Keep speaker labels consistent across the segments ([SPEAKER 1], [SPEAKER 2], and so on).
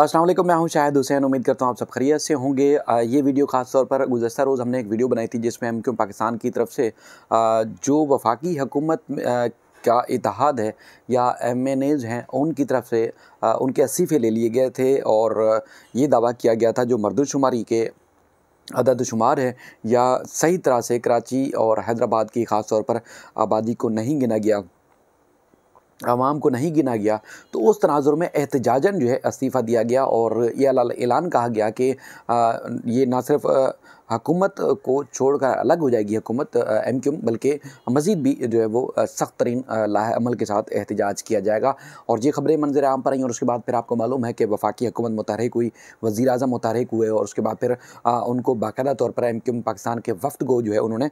[SPEAKER 1] असलम मैं हूं शाहिद हुसैन उम्मीद करता हूं आप सब खरीत से होंगे ये वीडियो खास तौर पर गुजशत रोज़ हमने एक वीडियो बनाई थी जिसमें हम क्यों पाकिस्तान की तरफ से जो वफाकी हकूमत का इतिहाद है या एम एन एज हैं उनकी तरफ से उनके अस्सीफ़े ले लिए गए थे और ये दावा किया गया था जो मर्दशुमारी के अदद शुमार है या सही तरह से कराची और हैदराबाद की ख़ास तौर पर आबादी को नहीं गिना गया आवाम को नहीं गिना गया तो उस तनाजुर में एहतजाजन जो है इस्तीफ़ा दिया गया और ये ऐलान कहा गया कि ये ना सिर्फ़ हुकूमत को छोड़कर अलग हो जाएगी हुकूमत एम क्यूम बल्कि मज़ीद भी जो है वो सख्त तरीन लाहेमल के साथ एहतजाज किया जाएगा और ये खबरें मंजर आम पर आई और उसके बाद फिर आपको मालूम है कि वफाकी हुकूमत मुतहरक हुई वज़ी अजम मुतहरक हुए और उसके बाद फिर उनको बाकायदा तौर पर एम क्यूम पाकिस्तान के वफद को जो है उन्होंने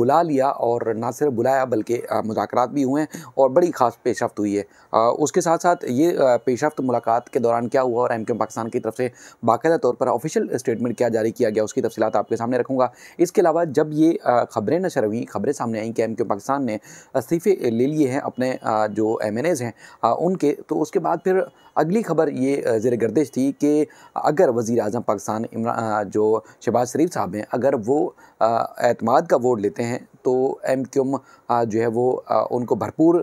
[SPEAKER 1] बुला लिया और ना सिर्फ बुलाया बल्कि मुजाकर भी हुए और बड़ी ख़ास पेशरफ हुई है उसके साथ साथ ये पेशरफ मुलाकात के दौरान क्या हुआ और एम क्यूम पाकिस्तान की तरफ से बाकायदा तौर पर ऑफिशियल स्टेटमेंट क्या जारी किया गया उसकी तफसीत आपके सामने रखूँगा इसके अलावा जब ये खबरें नशर हुई खबरें सामने आई कि एम क्यू पाकिस्तान ने इस्तीफ़े ले लिए हैं अपने जो एम एन एज़ हैं उनके तो उसके बाद फिर अगली खबर ये जेर गर्दिश थी कि अगर वज़ी अजम पाकिस्तान इमरान जो शहबाज शरीफ साहब हैं अगर वो अतमाद का वोट लेते हैं तो एम क्यूम जो है वो उनको भरपूर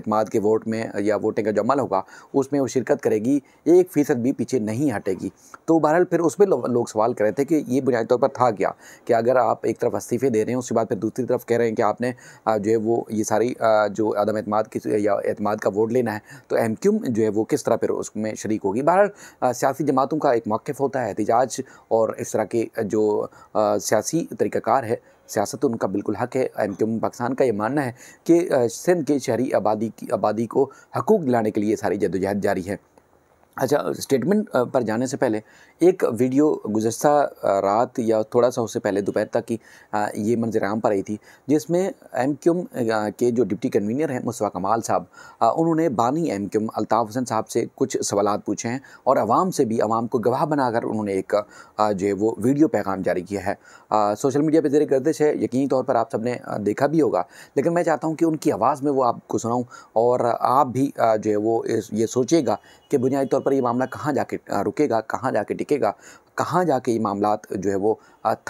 [SPEAKER 1] अतमाद के वोट में या वोटिंग का जो अमल होगा उसमें वो शिरकत करेगी एक फ़ीसद भी पीछे नहीं हटेगी तो बहरहाल फिर उस पर लोग लो सवाल कर रहे थे कि ये बुनियादी तौर पर था क्या कि अगर आप एक तरफ इस्तीफ़े दे रहे हैं उसके बाद फिर दूसरी तरफ कह रहे हैं कि आपने जो है वो ये सारी जो अदम अतमाद की या अतमाद का वोट लेना है तो एम क्यूम जो है वो किस तरह फिर उसमें शरीक होगी बहरहाल सियासी जमातों का एक मौक़ होता है एहतजाज और इस तरह के जो सियासी तरीक़ाकार है सियासत तो उनका बिल्कुल हक है एम क्यू पाकिस्तान का ये मानना है कि सिंध के शहरी आबादी की आबादी को हकूक़ दिलाने के लिए सारी जदोजहद जारी है अच्छा स्टेटमेंट पर जाने से पहले एक वीडियो गुजशत रात या थोड़ा सा उससे पहले दोपहर तक की ये मंजर आम पर आई थी जिसमें एम क्यूम के जो डिप्टी कन्वीनर हैं मुस्वा कमाल साहब उन्होंने बानी एम क्यूम अल्ताफ़ हुसैन साहब से कुछ सवाल पूछे हैं और आवाम से भी आवाम को गवाह बनाकर उन्होंने एक जो है वो वीडियो पैगाम जारी किया है सोशल मीडिया पर जेर गर्दिश है यकीनी तौर पर आप सब ने देखा भी होगा लेकिन मैं चाहता हूँ कि उनकी आवाज़ में वो आपको सुनाऊँ और आप भी जो है वो ये सोचेगा कि बुनियादी तौर पर ये मामला कहाँ जाके रुकेगा कहाँ कर टिकेगा कहाँ जाके ये मामला जो है वो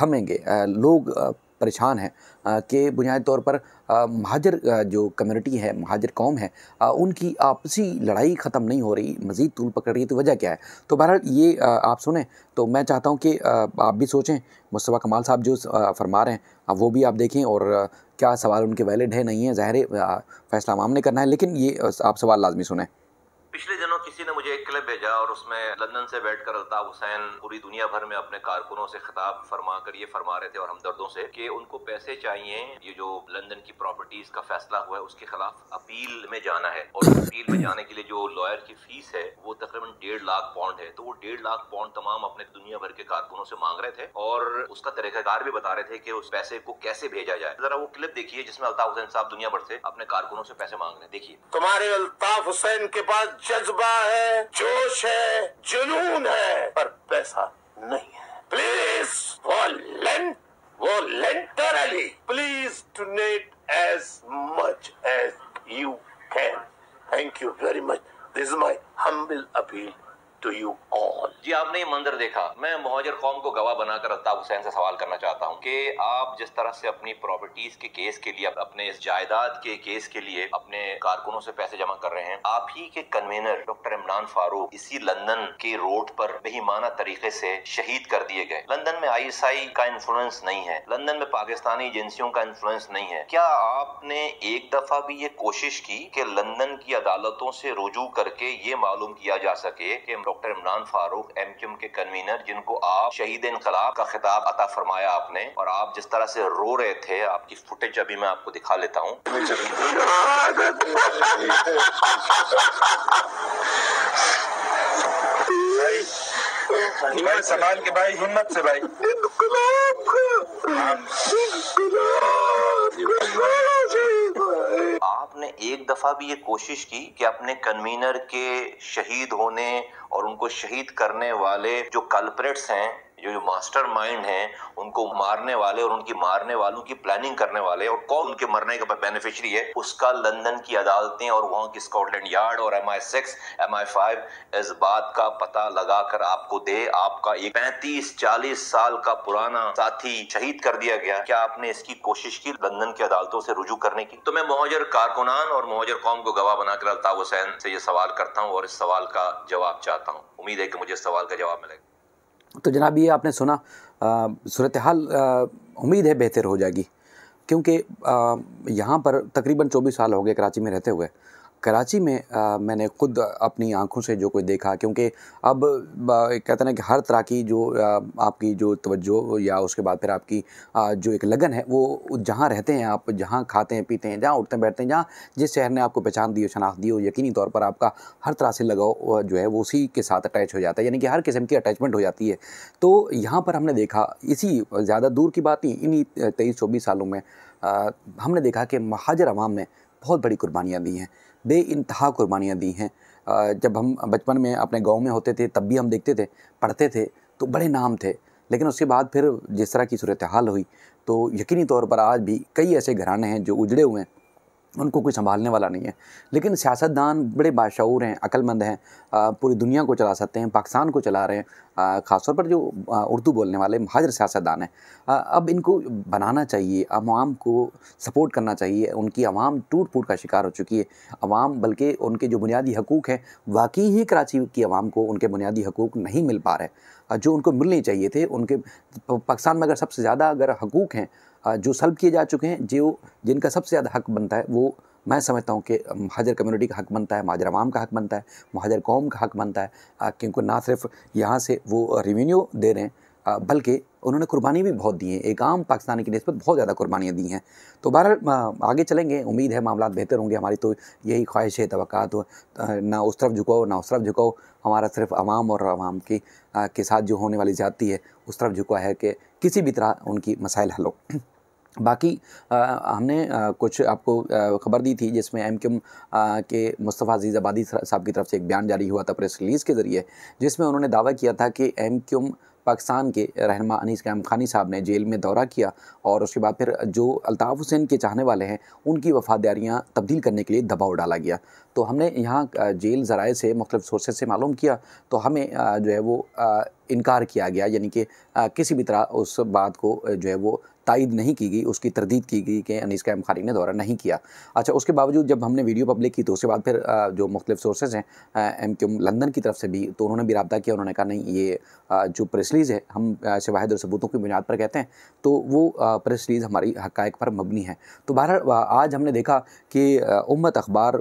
[SPEAKER 1] थमेंगे लोग परेशान हैं कि बुनियादी तौर पर महाजर जो कम्युनिटी है महाजर कौम है उनकी आपसी लड़ाई ख़त्म नहीं हो रही मज़ीद तूल पकड़ रही है तो वजह क्या है तो बहरहाल ये आप सुने तो मैं चाहता हूँ कि आप भी सोचें मुस्तफ़ा कमाल साहब जो फरमा रहे हैं वो भी आप देखें और क्या सवाल उनके वैलिड है नहीं है ज़ाहिर फैसला मामले करना है लेकिन ये आप सवाल लाजमी सुने
[SPEAKER 2] पिछले दिनों किसी ने मुझे एक क्लिप भेजा और उसमें लंदन से बैठकर अल्ताफ हुसैन पूरी दुनिया भर में अपने कारकुनों से खिताब फरमा कर ये फरमा रहे थे और हमदर्दों से कि उनको पैसे चाहिए ये जो लंदन की प्रॉपर्टीज का फैसला हुआ है उसके खिलाफ अपील में जाना है और अपील में जाने के लिए जो लॉयर की फीस है वो तकरीबन डेढ़ लाख पाउंड है तो वो डेढ़ लाख पाउंड तमाम अपने दुनिया भर के कारकुनों से मांग रहे थे और उसका तरीकाकार भी बता रहे थे कि उस पैसे को कैसे भेजा जाए जरा वो क्लिप देखिए जिसमें अल्ताफ हुसैन साहब दुनिया भर से अपने कारकुनों से पैसे मांग रहे हैं देखिए तुम्हारे अल्ताफ हुसैन के पास जज्बा है जोश है जुनून है पर पैसा नहीं है please please donate as much as you can thank you very much this is my humble appeal to you all जी आपने ये मंजर देखा मैं मुहाजर कौम को गवाह बनाकर अल्ताफ हुसैन से सवाल करना चाहता हूँ कि आप जिस तरह से अपनी प्रॉपर्टीज के केस के लिए अपने इस जायदाद के केस के लिए अपने कारकुनों से पैसे जमा कर रहे हैं आप ही के कन्वेनर डॉक्टर इमरान फारूक इसी लंदन के रोड पर बेहिमाना तरीके से शहीद कर दिए गए लंदन में आईएसआई का इन्फ्लुएंस नहीं है लंदन में पाकिस्तानी एजेंसियों का इन्फ्लुएंस नहीं है क्या आपने एक दफा भी ये कोशिश की कि लंदन की अदालतों से रुजू करके ये मालूम किया जा सके कि डॉक्टर इमरान फारूक एम के कन्वीनर जिनको आप शहीद इनकलाब का खिताब अता फरमाया आपने और आप जिस तरह से रो रहे थे आपकी फुटेज अभी मैं आपको दिखा लेता हूँ सवाल के भाई हिम्मत से भाई इनकलाब इनकलाब एक दफ़ा भी ये कोशिश की कि अपने कन्वीनर के शहीद होने और उनको शहीद करने वाले जो कल्परेट्स हैं जो जो मास्टर माइंड है उनको मारने वाले और उनकी मारने वालों की प्लानिंग करने वाले और कौन उनके मरने का बेनिफिशियरी है उसका लंदन की अदालतें और वहां की स्कॉटलैंड यार्ड और M I six M I five इस बात का पता लगाकर आपको दे आपका एक पैंतीस चालीस साल का पुराना साथी शहीद कर दिया गया क्या आपने इसकी कोशिश की लंदन की अदालतों से रुजू करने की तो मैं मोहजर कारकुनान और मोहजर कौम को गवाह बनाकर अल्ताफ हुसैन से ये सवाल करता हूँ और इस सवाल का जवाब चाहता हूँ उम्मीद है कि मुझे इस सवाल का जवाब मिलेगा
[SPEAKER 1] तो जनाब ये आपने सुना सूरत हाल उम्मीद है बेहतर हो जाएगी क्योंकि यहाँ पर तकरीबन 24 साल हो गए कराची में रहते हुए कराची में आ, मैंने खुद अपनी आंखों से जो कुछ देखा क्योंकि अब कहते हैं कि हर तरह की जो आ, आपकी जो तवज्जो या उसके बाद फिर आपकी आ, जो एक लगन है वो जहाँ रहते हैं आप जहाँ खाते हैं पीते हैं जहाँ उठते हैं बैठते हैं जहाँ जिस शहर ने आपको पहचान दी हो शनाख्त दी हो यकीनी तौर पर आपका हर तरह से लगाव जो है वो उसी के साथ अटैच हो जाता है यानी कि हर किस्म की अटैचमेंट हो जाती है तो यहाँ पर हमने देखा इसी ज़्यादा दूर की बात नहीं इन्हीं तेईस चौबीस सालों में हमने देखा कि महाजर आवाम ने बहुत बड़ी कुर्बानियाँ दी हैं बे इंतहा कुर्बानियाँ दी हैं जब हम बचपन में अपने गांव में होते थे तब भी हम देखते थे पढ़ते थे तो बड़े नाम थे लेकिन उसके बाद फिर जिस तरह की सूरत हाल हुई तो यकीनी तौर पर आज भी कई ऐसे घराने हैं जो उजड़े हुए हैं उनको कोई संभालने वाला नहीं है लेकिन सियासतदान बड़े बाशूर हैं अक्लमंद हैं पूरी दुनिया को चला सकते हैं पाकिस्तान को चला रहे हैं ख़ासतौर पर जो उर्दू बोलने वाले महाजर सियासतदान हैं अब इनको बनाना चाहिए अवाम को सपोर्ट करना चाहिए उनकी आवाम टूट फूट का शिकार हो चुकी है आवाम बल्कि उनके जो बुनियादी हकूक़ हैं वाकई ही कराची की आवाम को उनके बुनियादी हकूक़ नहीं मिल पा रहे जो उनको मिलने चाहिए थे उनके पाकिस्तान में अगर सबसे ज़्यादा अगर हकूक़ हैं जो सल्व किए जा चुके हैं जो जिनका सबसे ज़्यादा हक बनता है वो मैं समझता हूँ कि महाजर कम्युनिटी का हक बनता है महाजर अवाम का हक बनता है महाजर कौम का हक बनता है क्योंकि ना सिर्फ यहाँ से वो रेवेन्यू दे रहे हैं बल्कि उन्होंने कुर्बानी भी बहुत दी है एक आम पाकिस्तानी की नस्बत बहुत ज़्यादा कुर्बानियाँ दी हैं तो बहरहाल आगे चलेंगे उम्मीद है मामला बेहतर होंगे हमारी तो यही ख्वाहिश है तो ना उस तरफ झुकाओ ना उस तरफ झुकाओ हमारा सिर्फ आवाम और आवाम की के साथ जो होने वाली जाती है उस तरफ झुका है कि किसी भी तरह उनकी मसाइल हल हो बाकी आ, हमने आ, कुछ आपको ख़बर दी थी जिसमें एम क्यूम के मुस्तफ़ा अजीज़ आबादी साहब की तरफ से एक बयान जारी हुआ था प्रेस रिलीज़ के ज़रिए जिसमें उन्होंने दावा किया था कि एम क्यूम पाकिस्तान के रहनमा अनीस कैम खानी साहब ने जेल में दौरा किया और उसके बाद फिर जो अल्ताफ़ हुसैन के चाहने वाले हैं उनकी वफादारियाँ तब्दील करने के लिए दबाव डाला गया तो हमने यहाँ जेल ज़राए से मुख्तु सोर्सेज से मालूम किया तो हमें जो है वो इनकार किया गया यानी कि किसी भी तरह उस बात को जो है वो तायद नहीं की गई उसकी तरदीद की गई कि अनीस कैम खारी ने दौरा नहीं किया अच्छा उसके बावजूद जब हमने वीडियो पब्लिक की तो उसके बाद फिर जो मुख्तलिफ सोर्सेज हैं एम क्यूम लंदन की तरफ से भी तो उन्होंने भी रबा किया उन्होंने कहा नहीं ये जो प्रेस रिलीज़ है हम शवाहद और सबूतों की बुनियाद पर कहते हैं तो वो प्रेस रिलीज़ हमारी हकायक पर मबनी है तो बहर आज हमने देखा कि उम्मत अखबार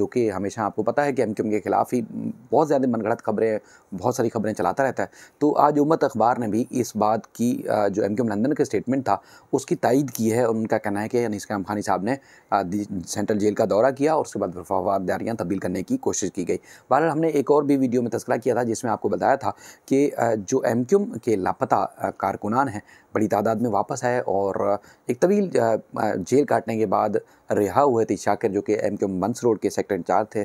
[SPEAKER 1] जो कि हमेशा आपको पता है कि एम क्यूम के ख़िलाफ़ ही बहुत ज़्यादा मनगढ़ खबरें बहुत सारी खबरें चलाता रहता है तो आज उम्मत अखबार ने भी इस बात की जो एम क्यूम लंदन का स्टेटमेंट था उसकी तायद की है और उनका कहना है कि अनीस कराम खानी साहब ने सेंट्रल जेल का दौरा किया और उसके बाद वफादारियाँ तब्दील करने की कोशिश की गई बहरहाल हमने एक और भी वीडियो में तस्करा किया था जिसमें आपको बताया था कि जो एम के लापता कारकुनान हैं बड़ी तादाद में वापस आए और एक तवील जेल काटने के बाद रिहा हुए थे शाकिर जो कि एम क्यू मंस रोड के सेक्टर इंचार्ज थे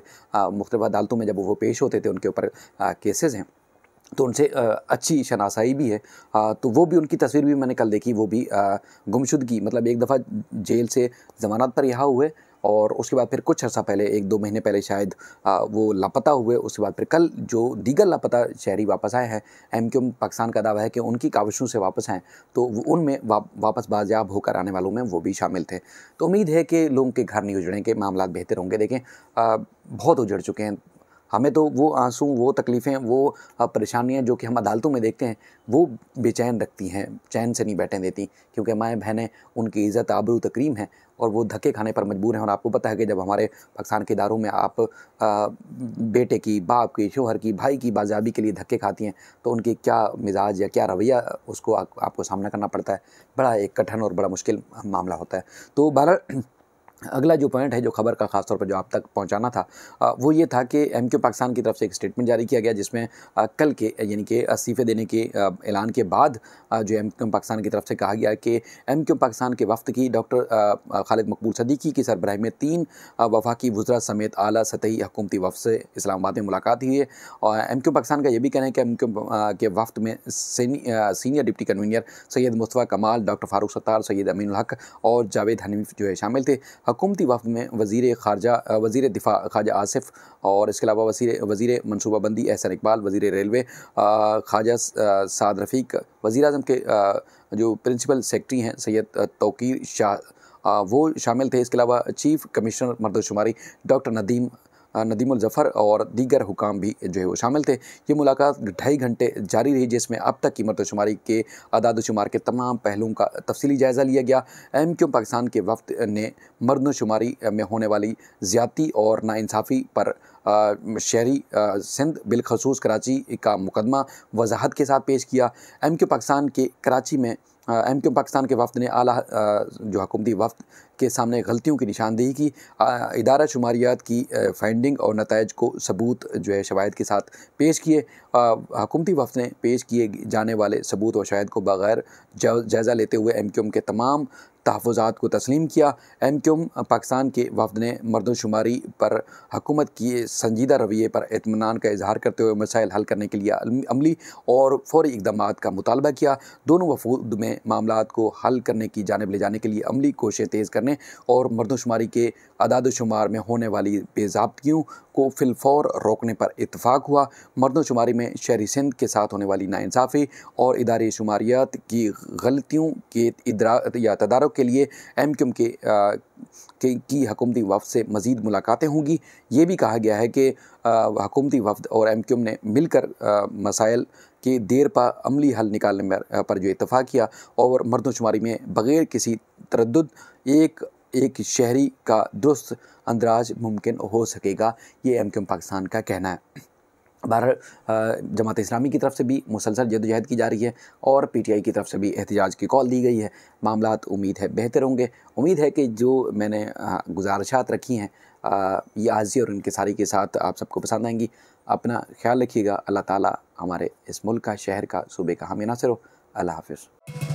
[SPEAKER 1] मुख्तलिफ अदालतों में जब वो पेश होते थे उनके ऊपर केसेस हैं तो उनसे अच्छी शनासाई भी है तो वो भी उनकी तस्वीर भी मैंने कल देखी वो भी गुमशुदगी मतलब एक दफ़ा जेल से ज़मानत पर यहाँ हुए और उसके बाद फिर कुछ अर्सा पहले एक दो महीने पहले शायद वो लापता हुए उसके बाद फिर कल जो दीगर लापता शहरी वापस आए हैं एम क्यूम पाकिस्तान का दावा है कि उनकी काविशों से वापस आएँ तो उनमें वा, वापस बाजियाब होकर आने वालों में वो भी शामिल थे तो उम्मीद है कि लोगों के घर नहीं उजड़ें के मामला बेहतर होंगे देखें बहुत उजड़ चुके हैं हमें तो वो आंसू वो तकलीफ़ें वो परेशानियाँ जो कि हम अदालतों में देखते हैं वो बेचैन रखती हैं चैन से नहीं बैठे देती क्योंकि माएँ बहनें उनकी इज़्ज़त आबरू तक्रीम है और वो धक्के खाने पर मजबूर हैं और आपको पता है कि जब हमारे पाकिस्तान के इदारों में आप आ, बेटे की बाप की शोहर की भाई की बाजाबी के लिए धक्के खाती हैं तो उनके क्या मिजाज या क्या रवैया उसको आ, आपको सामना करना पड़ता है बड़ा एक कठिन और बड़ा मुश्किल मामला होता है तो बहरहाल अगला जो पॉइंट है जो खबर का खासतौर पर जो आप तक पहुंचाना था वो ये था कि एम पाकिस्तान की तरफ से एक स्टेटमेंट जारी किया गया जिसमें कल के यानी कि इस्तीफ़े देने के ऐलान के बाद जो एम पाकिस्तान की तरफ से कहा गया कि एम पाकिस्तान के वफद की डॉक्टर खालिद मकबूल सदीकी की सरबराही में तीन वफाकी वजरा समेत अली सतही हकूमती वफ से इस्लामाबाद में मुलाकात हुई है और एम पाकिस्तान का यह भी कहना है कि एम के वफ्त में senior deputy convener Syed Mustafa Kamal doctor Farooq Sattar Syed Amin Haq और जावेद हनीफ जो है शामिल थे हकूमती वफ में वजीर खारजा वजीर दिफा ख्वाजा आसिफ और इसके अलावा वजी वजीर मनसूबाबंदी एहसन इकबाल वजी रेलवे ख्वाजा साद रफ़ीक वज़ी अजम के जो प्रिंसिपल सेक्रटरी हैं सैयद तोकीर शाह वो शामिल थे इसके अलावा चीफ़ कमिश्नर मरदोशुमारी डॉक्टर नदीम नदीमुल जफ़र और दीगर हुकाम भी जो है वो शामिल थे ये मुलाकात ढाई घंटे जारी रही जिसमें अब तक की मरदशुमारी के आदाद शुमार के तमाम पहलुओं का तफसली जायज़ा लिया गया एम क्यू पाकिस्तान के वफद ने मरदशुमारी में होने वाली ज़्यादती और नाानसाफ़ी पर शहरी सिंध बिलखसूस कराची का मुकदमा वजाहत के साथ पेश किया एम क्यू पाकिस्तान के कराची में एम क्यू पाकिस्तान के वफद ने आला जो हकूमती वफद के सामने गलतियों की निशानदेही की इदारा शुमारियात की फाइंडिंग और नतज को सबूत जो है शवायद के साथ पेश किए हकूमती वफद ने पेश किए जाने वाले सबूत और शायद को बग़ैर जायज़ा लेते हुए एम क्यूम के तमाम तहफ़ात को तस्लीम किया एम क्यूम पाकिस्तान के वफद ने मरदोशुमारी पर हकूमत की संजीदा रवैये पर इतमान का इजहार करते हुए मसाइल हल करने के लिए अमली और फौरी इकदाम का मुतालबा किया दोनों वफूद में मामला को हल करने की जानब ले जाने के लिए अमली कोशें तेज़ करने करने और मर्दमशुमारी के अदादशुमार में होने वाली बेजाबतियों को फिलफौर रोकने पर इतफाक़ हुआ मर्दमशुमारी में शहरी सिंध के साथ होने वाली नाानसाफ़ी और इदारे शुमारियात की गलतियों के इदरा या तदारों के लिए एम क्यूम के की हकूमती वफद से मज़ीद मुलाकातें होंगी ये भी कहा गया है कि हकूमती वफद और एम क्यूम ने मिलकर मसाइल के देर पर अमली हल निकालने पर जो इतफ़ा किया और मर्दमशुमारी में बग़ैर किसी तरद एक एक शहरी का दुरुस्त अंदराज मुमकिन हो सकेगा ये एम एम पाकिस्तान का कहना है बहर जमात इस्लामी की तरफ से भी मुसलसल जदोजहद की जा रही है और पी टी आई की तरफ से भी एहतजाज की कॉल दी गई है मामला उम्मीद है बेहतर होंगे उम्मीद है कि जो मैंने गुजारिशात रखी हैं ये आजी और उनके सारी के साथ आप सबको पसंद आएंगी अपना ख्याल रखिएगा अल्लाह ताली हमारे इस मुल्क का शहर का सूबे का हमें नासिर हो अल्लाह हाफिज़